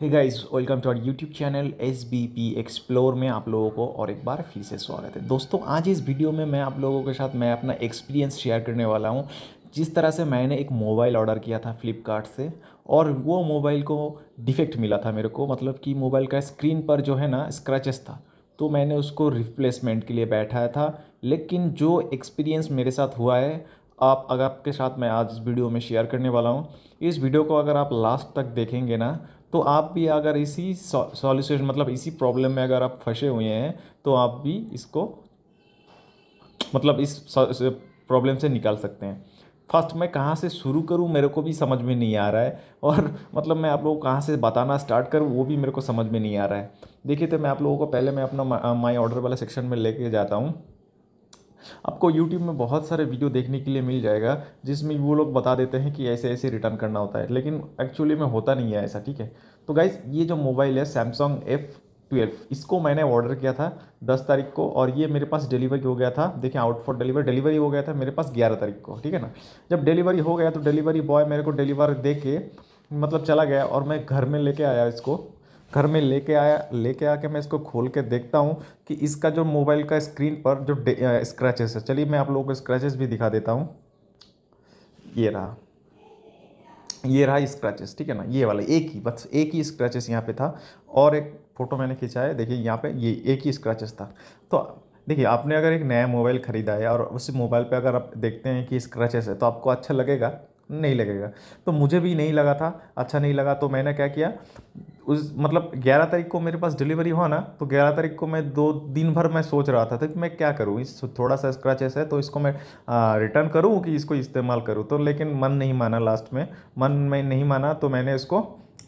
hey guys welcome to our YouTube channel S B P explore में आप लोगों को और एक बार फिर से स्वागत है दोस्तों आज इस वीडियो में मैं आप लोगों के साथ मैं अपना एक्सपीरियंस शेयर करने वाला हूँ जिस तरह से मैंने एक मोबाइल ऑर्डर किया था फ्लिपकार्ट से और वो मोबाइल को डिफेक्ट मिला था मेरे को मतलब कि मोबाइल का स्क्रीन पर जो है ना स्क्रैचेस था तो मैंने उसको रिप्लेसमेंट के लिए बैठाया था लेकिन जो एक्सपीरियंस मेरे साथ हुआ है आप अगर आपके साथ मैं आज इस वीडियो में शेयर करने वाला हूँ इस वीडियो को अगर आप लास्ट तक देखेंगे ना तो आप भी अगर इसी सॉल्यूशन मतलब इसी प्रॉब्लम में अगर आप फंसे हुए हैं तो आप भी इसको मतलब इस प्रॉब्लम से निकाल सकते हैं फर्स्ट मैं कहाँ से शुरू करूँ मेरे को भी समझ में नहीं आ रहा है और मतलब मैं आप लोग कहाँ से बताना स्टार्ट करूँ वो भी मेरे को समझ में नहीं आ रहा है देखिए तो मैं आप लोगों को पहले मैं अपना माई ऑर्डर वाला सेक्शन में लेके जाता हूँ आपको यूट्यूब में बहुत सारे वीडियो देखने के लिए मिल जाएगा जिसमें वो लोग बता देते हैं कि ऐसे ऐसे रिटर्न करना होता है लेकिन एक्चुअली में होता नहीं है ऐसा ठीक है तो गाइज़ ये जो मोबाइल है सैमसंग एफ़ ट्वेल्व इसको मैंने ऑर्डर किया था दस तारीख को और ये मेरे पास डिलीवरी हो गया था देखिए आउट फॉर डिलीवरी डिलीवरी हो गया था मेरे पास ग्यारह तारीख को ठीक है ना जब डिलीवरी हो गया तो डिलीवरी बॉय मेरे को डिलीवर दे के मतलब चला गया और मैं घर में लेके आया इसको घर में लेके आया लेके आके मैं इसको खोल के देखता हूँ कि इसका जो मोबाइल का स्क्रीन पर जो स्क्रैचेस है चलिए मैं आप लोगों को स्क्रैचेस भी दिखा देता हूँ ये रहा ये रहा स्क्रैचेस ठीक है ना ये वाला एक ही बस एक ही स्क्रैचेस यहाँ पे था और एक फ़ोटो मैंने खींचा है देखिए यहाँ पे ये एक ही स्क्रैचेस था तो देखिए आपने अगर एक नया मोबाइल ख़रीदा है और उस मोबाइल पे अगर आप देखते हैं कि स्क्रैचेस है तो आपको अच्छा लगेगा नहीं लगेगा तो मुझे भी नहीं लगा था अच्छा नहीं लगा तो मैंने क्या किया उस मतलब 11 तारीख को मेरे पास डिलीवरी हुआ ना तो 11 तारीख को मैं दो दिन भर मैं सोच रहा था कि मैं क्या करूँ इस थोड़ा सा स्क्रैचेस है तो इसको मैं रिटर्न करूँ कि इसको इस्तेमाल करूँ तो लेकिन मन नहीं माना लास्ट में मन में नहीं माना तो मैंने इसको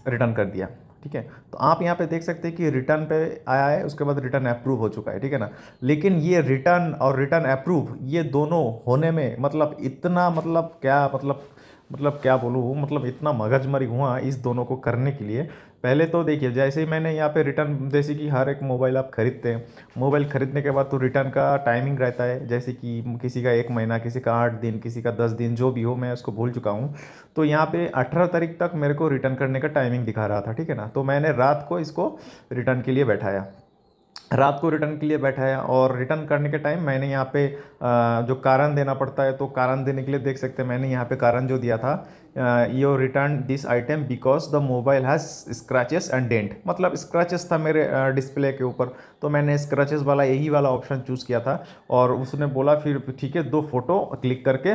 रिटर्न कर दिया ठीक है तो आप यहाँ पे देख सकते हैं कि रिटर्न पे आया है उसके बाद रिटर्न अप्रूव हो चुका है ठीक है ना लेकिन ये रिटर्न और रिटर्न अप्रूव ये दोनों होने में मतलब इतना मतलब क्या मतलब मतलब क्या बोलूँ मतलब इतना मगजमरी हुआ इस दोनों को करने के लिए पहले तो देखिए जैसे ही मैंने यहाँ पे रिटर्न जैसे कि हर एक मोबाइल आप ख़रीदते हैं मोबाइल ख़रीदने के बाद तो रिटर्न का टाइमिंग रहता है जैसे कि किसी का एक महीना किसी का आठ दिन किसी का दस दिन जो भी हो मैं उसको भूल चुका हूँ तो यहाँ पे अठारह तारीख तक मेरे को रिटर्न करने का टाइमिंग दिखा रहा था ठीक है ना तो मैंने रात को इसको रिटर्न के लिए बैठाया रात को रिटर्न के लिए बैठा है और रिटर्न करने के टाइम मैंने यहाँ पे जो कारण देना पड़ता है तो कारण देने के लिए देख सकते हैं मैंने यहाँ पे कारण जो दिया था यो return this item because the mobile has scratches and dent मतलब स्क्रैचेस था मेरे डिस्प्ले के ऊपर तो मैंने स्क्रैचेस वाला यही वाला ऑप्शन चूज़ किया था और उसने बोला फिर ठीक है दो फोटो क्लिक करके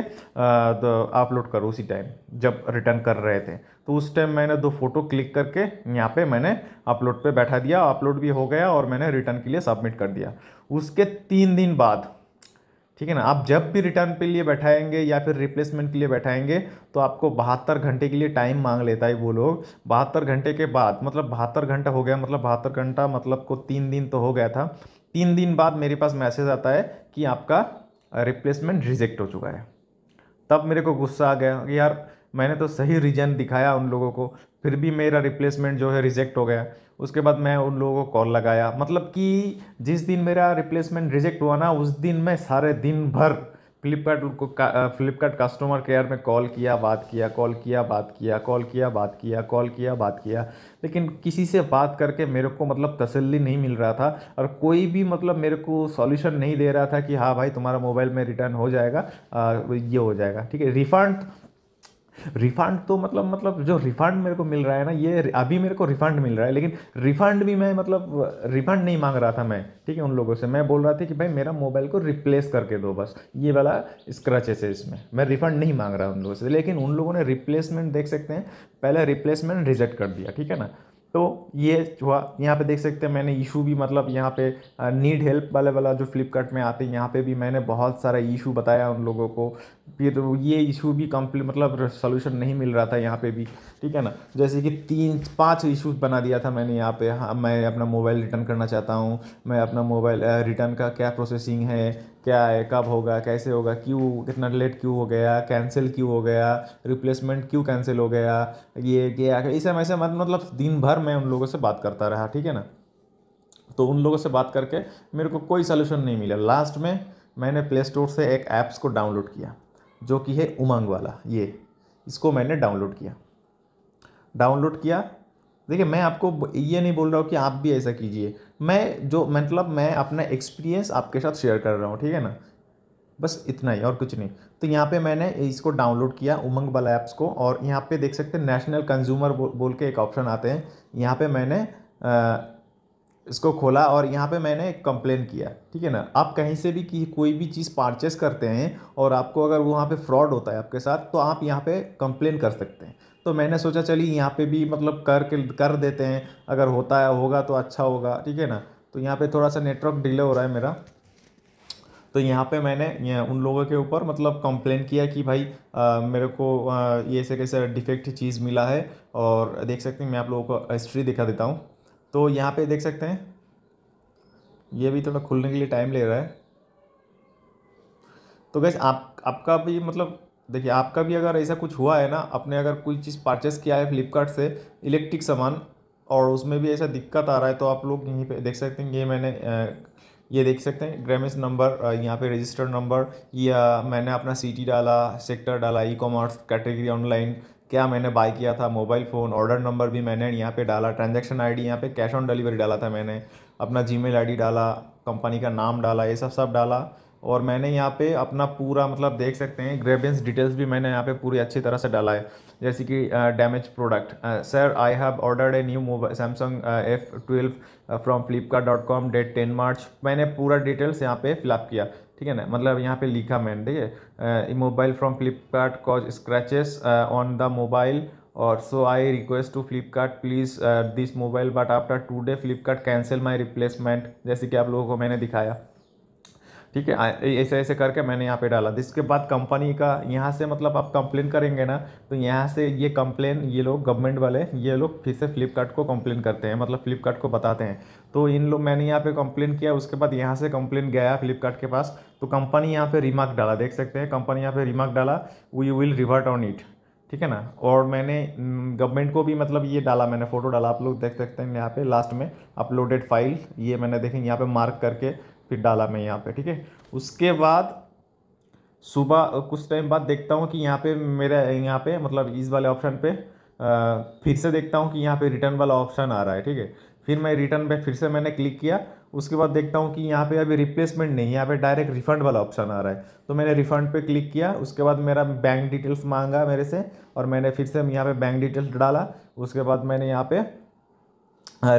अपलोड करो उसी टाइम जब रिटर्न कर रहे थे तो उस टाइम मैंने दो फ़ोटो क्लिक करके यहाँ पे मैंने अपलोड पे बैठा दिया अपलोड भी हो गया और मैंने रिटर्न के लिए सबमिट कर दिया उसके तीन दिन बाद ठीक है ना आप जब भी रिटर्न के लिए बैठाएंगे या फिर रिप्लेसमेंट के लिए बैठाएंगे तो आपको बहत्तर घंटे के लिए टाइम मांग लेता है वो लोग बहत्तर घंटे के बाद मतलब बहत्तर घंटा हो गया मतलब बहत्तर घंटा मतलब को तीन दिन तो हो गया था तीन दिन बाद मेरे पास मैसेज आता है कि आपका रिप्लेसमेंट रिजेक्ट हो चुका है तब मेरे को गुस्सा आ गया यार मैंने तो सही रीज़न दिखाया उन लोगों को फिर भी मेरा रिप्लेसमेंट जो है रिजेक्ट हो गया उसके बाद मैं उन लोगों को कॉल लगाया मतलब कि जिस दिन मेरा रिप्लेसमेंट रिजेक्ट हुआ ना उस दिन मैं सारे दिन भर फ्लिपकार्ट को फ्लिपकार्ट कस्टमर केयर में कॉल किया बात किया कॉल किया बात किया कॉल किया बात किया कॉल किया बात किया लेकिन किसी से बात करके मेरे को मतलब तसल्ली नहीं मिल रहा था और कोई भी मतलब मेरे को सॉल्यूशन नहीं दे रहा था कि हाँ भाई तुम्हारा मोबाइल में रिटर्न हो जाएगा आ, ये हो जाएगा ठीक है रिफंड रिफंड तो मतलब मतलब जो रिफंड मेरे को मिल रहा है ना ये अभी मेरे को रिफंड मिल रहा है लेकिन रिफंड भी मैं मतलब रिफंड नहीं मांग रहा था मैं ठीक है उन लोगों से मैं बोल रहा था कि भाई मेरा मोबाइल को रिप्लेस करके दो बस ये वाला स्क्रैचेस है इसमें मैं रिफंड नहीं मांग रहा उन लोगों से लेकिन उन लोगों ने रिप्लेसमेंट देख सकते हैं पहले रिप्लेसमेंट रिजेक्ट कर दिया ठीक है ना तो ये हुआ यहाँ पे देख सकते हैं मैंने इशू भी मतलब यहाँ पे नीड हेल्प वाले वाला जो फ्लिपकार्ट में आते हैं यहाँ पे भी मैंने बहुत सारा इशू बताया उन लोगों को फिर ये इशू तो भी कम्प्लीट मतलब सोल्यूशन नहीं मिल रहा था यहाँ पे भी ठीक है ना जैसे कि तीन पाँच इशूज़ बना दिया था मैंने यहाँ पे हाँ मैं अपना मोबाइल रिटर्न करना चाहता हूँ मैं अपना मोबाइल रिटर्न का क्या प्रोसेसिंग है क्या है कब होगा कैसे होगा क्यों कितना लेट क्यों हो गया कैंसिल क्यों हो गया रिप्लेसमेंट क्यों कैंसिल हो गया ये क्या इस समय से मतलब दिन भर मैं उन लोगों से बात करता रहा ठीक है ना तो उन लोगों से बात करके मेरे को कोई सोल्यूशन नहीं मिला लास्ट में मैंने प्ले स्टोर से एक ऐप्स को डाउनलोड किया जो कि है उमंग वाला ये इसको मैंने डाउनलोड किया डाउनलोड किया देखिए मैं आपको ये नहीं बोल रहा हूँ कि आप भी ऐसा कीजिए मैं जो मतलब मैं अपना एक्सपीरियंस आपके साथ शेयर कर रहा हूँ ठीक है ना बस इतना ही और कुछ नहीं तो यहाँ पे मैंने इसको डाउनलोड किया उमंग वाला ऐप्स को और यहाँ पे देख सकते हैं नेशनल कंज्यूमर बोल के एक ऑप्शन आते हैं यहाँ पे मैंने आ, इसको खोला और यहाँ पे मैंने कंप्लेन किया ठीक है ना आप कहीं से भी की कोई भी चीज़ पार्चेस करते हैं और आपको अगर वहाँ पे फ्रॉड होता है आपके साथ तो आप यहाँ पे कंप्लेन कर सकते हैं तो मैंने सोचा चलिए यहाँ पे भी मतलब कर के कर देते हैं अगर होता है होगा तो अच्छा होगा ठीक है ना तो यहाँ पर थोड़ा सा नेटवर्क डिले हो रहा है मेरा तो यहाँ पे मैंने उन लोगों के ऊपर मतलब कंप्लेन किया कि भाई आ, मेरे को आ, ये से कैसे डिफेक्ट चीज़ मिला है और देख सकते हैं मैं आप लोगों को हिस्ट्री दिखा देता हूँ तो यहाँ पे देख सकते हैं ये भी थोड़ा खुलने के लिए टाइम ले रहा है तो गैस आप आपका भी मतलब देखिए आपका भी अगर ऐसा कुछ हुआ है ना आपने अगर कोई चीज़ परचेस किया है फ्लिपकार्ट से इलेक्ट्रिक सामान और उसमें भी ऐसा दिक्कत आ रहा है तो आप लोग यहीं पे देख सकते हैं ये मैंने ये देख सकते हैं ग्रामेज नंबर यहाँ पे रजिस्टर्ड नंबर या मैंने अपना सिटी डाला सेक्टर डाला ई कॉमर्स कैटेगरी ऑनलाइन क्या मैंने बाय किया था मोबाइल फ़ोन ऑर्डर नंबर भी मैंने यहाँ पे डाला ट्रांजैक्शन आईडी यहाँ पे कैश ऑन डिलीवरी डाला था मैंने अपना जीमेल आईडी डाला कंपनी का नाम डाला ये सब सब डाला और मैंने यहाँ पे अपना पूरा मतलब देख सकते हैं ग्रेवियंस डिटेल्स भी मैंने यहाँ पे पूरी अच्छी तरह से डाला है जैसे कि damage product sir I have ordered a new mobile Samsung F twelve from Flipkart dot com date ten March मैंने पूरा डिटेल्स यहाँ पे फिलअप किया ठीक है ना मतलब यहाँ पे लिखा मैंने ठीक है mobile from Flipkart cause scratches on the mobile और so I request to Flipkart please this mobile but after two day Flipkart cancel my replacement जैसे कि आप लोगों को मैंने दिखाया ठीक है ऐसे ऐसे करके मैंने यहाँ पे डाला इसके बाद कंपनी का यहाँ से मतलब आप कंप्लेन करेंगे ना तो यहाँ से ये कंप्लेन ये लोग गवर्नमेंट वाले ये लोग फिर से फ्लिपकार्ट को कंप्लेन करते हैं मतलब फ्लिपकार्ट को बताते हैं तो इन लोग मैंने यहाँ पे कंप्लेन किया उसके बाद यहाँ से कंप्लेन गया फ्लिपकार्ट के पास तो कंपनी यहाँ पर रिमार्क डाला देख सकते हैं कंपनी यहाँ पे रिमार्क डाला we will revert on it ठीक है ना और मैंने गवर्नमेंट को भी मतलब ये डाला मैंने फ़ोटो डाला आप लोग देख सकते हैं यहाँ पे लास्ट में अपलोडेड फाइल ये मैंने देखें यहाँ पे मार्क करके फिर डाला मैं यहाँ पे ठीक है उसके बाद सुबह कुछ टाइम बाद देखता हूँ कि यहाँ पे मेरा यहाँ पे मतलब इस वाले ऑप्शन पे फिर से देखता हूँ कि यहाँ पे रिटर्न वाला ऑप्शन आ रहा है ठीक है फिर मैं रिटर्न पे फिर से मैंने क्लिक किया उसके बाद देखता हूँ कि यहाँ पे अभी रिप्लेसमेंट नहीं यहाँ पे डायरेक्ट रिफंड वाला ऑप्शन आ रहा है तो मैंने रिफंड पे क्लिक किया उसके बाद मेरा बैंक डिटेल्स मांगा मेरे से और मैंने फिर से यहाँ पे बैंक डिटेल्स डाला उसके बाद मैंने यहाँ पे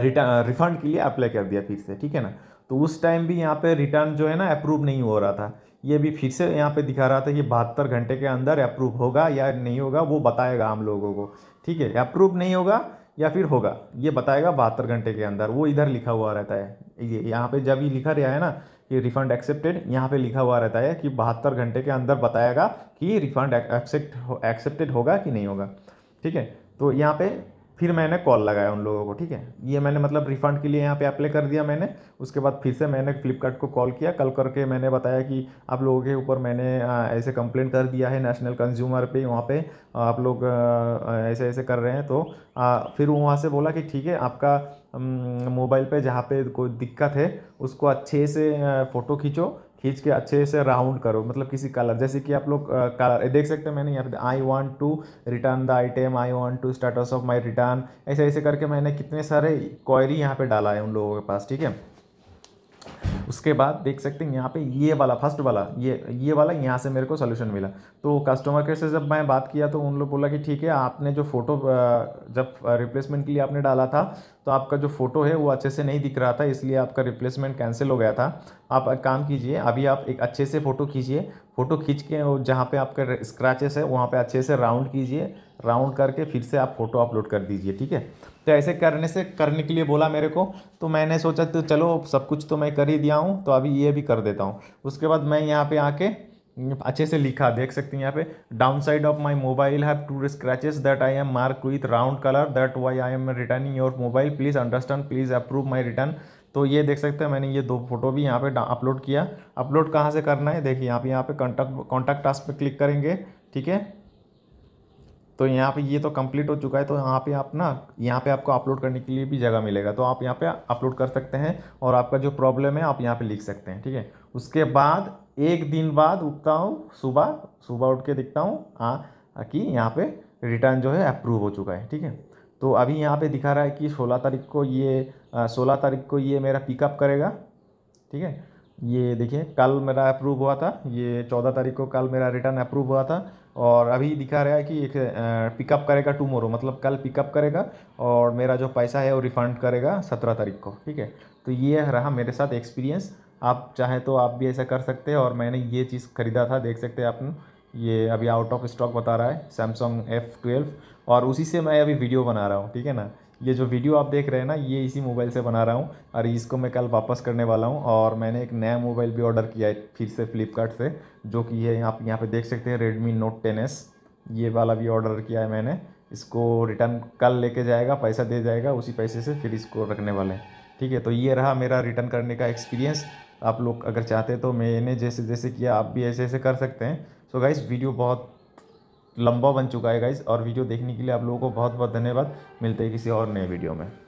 रिटर्न रिफंड के लिए अप्लाई कर दिया फिर से ठीक है ना तो उस टाइम भी यहाँ पे रिटर्न जो है ना अप्रूव नहीं हो रहा था ये भी फिर से यहाँ पे दिखा रहा था कि बहत्तर घंटे के अंदर अप्रूव होगा या नहीं होगा वो बताएगा हम लोगों को ठीक है अप्रूव नहीं होगा या फिर होगा ये बताएगा बहत्तर घंटे के अंदर वो इधर लिखा हुआ रहता है ये यहाँ पे जब ये लिखा रहा है ना कि रिफंड एक्सेप्टेड यहाँ पे लिखा हुआ रहता है कि बहत्तर घंटे के अंदर बताएगा कि रिफंड एक्सेप्ट एक्सेप्टेड होगा कि नहीं होगा ठीक है तो यहाँ पे फिर मैंने कॉल लगाया उन लोगों को ठीक है ये मैंने मतलब रिफ़ंड के लिए यहाँ पे अप्लाई कर दिया मैंने उसके बाद फिर से मैंने फ्लिपकार्ट को कॉल किया कल करके मैंने बताया कि आप लोगों के ऊपर मैंने ऐसे कंप्लेंट कर दिया है नेशनल कंज्यूमर पे वहाँ पे आप लोग ऐसे ऐसे कर रहे हैं तो आ, फिर वहाँ से बोला कि ठीक है आपका मोबाइल पर जहाँ पर कोई दिक्कत है उसको अच्छे से फ़ोटो खींचो खींच के अच्छे से राउंड करो मतलब किसी कलर जैसे कि आप लोग कलर देख सकते हैं मैंने यहाँ पे I want to return the item I want to status of my return ऐसे ऐसे करके मैंने कितने सारे क्वेरी यहाँ पे डाला है उन लोगों के पास ठीक है उसके बाद देख सकते हैं यहाँ पे ये वाला फर्स्ट वाला ये ये वाला यहाँ से मेरे को सोल्यूशन मिला तो कस्टमर केयर से जब मैं बात किया तो उन लोग बोला कि ठीक है आपने जो फ़ोटो जब रिप्लेसमेंट के लिए आपने डाला था तो आपका जो फ़ोटो है वो अच्छे से नहीं दिख रहा था इसलिए आपका रिप्लेसमेंट कैंसिल हो गया था आप एक काम कीजिए अभी आप एक अच्छे से फ़ोटो खींचिए फ़ोटो खींच के जहाँ पे आपके स्क्रैचेस है वहाँ पे अच्छे से राउंड कीजिए राउंड करके फिर से आप फ़ोटो अपलोड कर दीजिए ठीक है तो ऐसे करने से करने के लिए बोला मेरे को तो मैंने सोचा तो चलो सब कुछ तो मैं कर ही दिया हूँ तो अभी ये भी कर देता हूँ उसके बाद मैं यहाँ पे आके अच्छे से लिखा देख सकते हैं यहाँ पे down side of my mobile have two scratches that I am mark with round colour that why I am returning your mobile please understand please approve my return तो ये देख सकते हैं मैंने ये दो फोटो भी यहाँ पे अपलोड किया अपलोड कहाँ से करना है देखिए यहाँ पे यहाँ पे कॉन्टैक्ट कॉन्टैक्ट टास्क पे क्लिक करेंगे ठीक है तो यहाँ पे ये तो कंप्लीट हो चुका है तो यहाँ पे आप ना यहाँ पे आपको अपलोड करने के लिए भी जगह मिलेगा तो आप यहाँ पे अपलोड कर सकते हैं और आपका जो प्रॉब्लम है आप यहाँ पे लिख सकते हैं ठीक है उसके बाद एक दिन बाद उठता हूँ सुबह सुबह उठ के दिखता हूँ हाँ कि यहाँ पे रिटर्न जो है अप्रूव हो चुका है ठीक है तो अभी यहाँ पर दिखा रहा है कि सोलह तारीख को ये सोलह तारीख को ये मेरा पिकअप करेगा ठीक है ये देखिए कल मेरा अप्रूव हुआ था ये चौदह तारीख को कल मेरा रिटर्न अप्रूव हुआ था और अभी दिखा रहा है कि एक पिकअप करेगा मोरो मतलब कल पिकअप करेगा और मेरा जो पैसा है वो रिफ़ंड करेगा सत्रह तारीख को ठीक है तो ये रहा मेरे साथ एक्सपीरियंस आप चाहे तो आप भी ऐसा कर सकते हैं और मैंने ये चीज़ ख़रीदा था देख सकते हैं आप ये अभी आउट ऑफ स्टॉक बता रहा है सैमसंग एफ़ ट्वेल्व और उसी से मैं अभी वीडियो बना रहा हूँ ठीक है ना ये जो वीडियो आप देख रहे हैं ना ये इसी मोबाइल से बना रहा हूँ और इसको मैं कल वापस करने वाला हूँ और मैंने एक नया मोबाइल भी ऑर्डर किया है फिर से फ्लिपकार्ट से जो कि है आप यहाँ पे देख सकते हैं रेडमी नोट टेन ये वाला भी ऑर्डर किया है मैंने इसको रिटर्न कल लेके जाएगा पैसा दे जाएगा उसी पैसे से फिर इसको रखने वाले हैं ठीक है तो ये रहा मेरा रिटर्न करने का एक्सपीरियंस आप लोग अगर चाहते तो मैंने जैसे जैसे किया आप भी ऐसे ऐसे कर सकते हैं सो गाइज़ गाइस वीडियो बहुत लंबा बन चुका है गाइज और वीडियो देखने के लिए आप लोगों को बहुत बहुत धन्यवाद मिलते हैं किसी और नए वीडियो में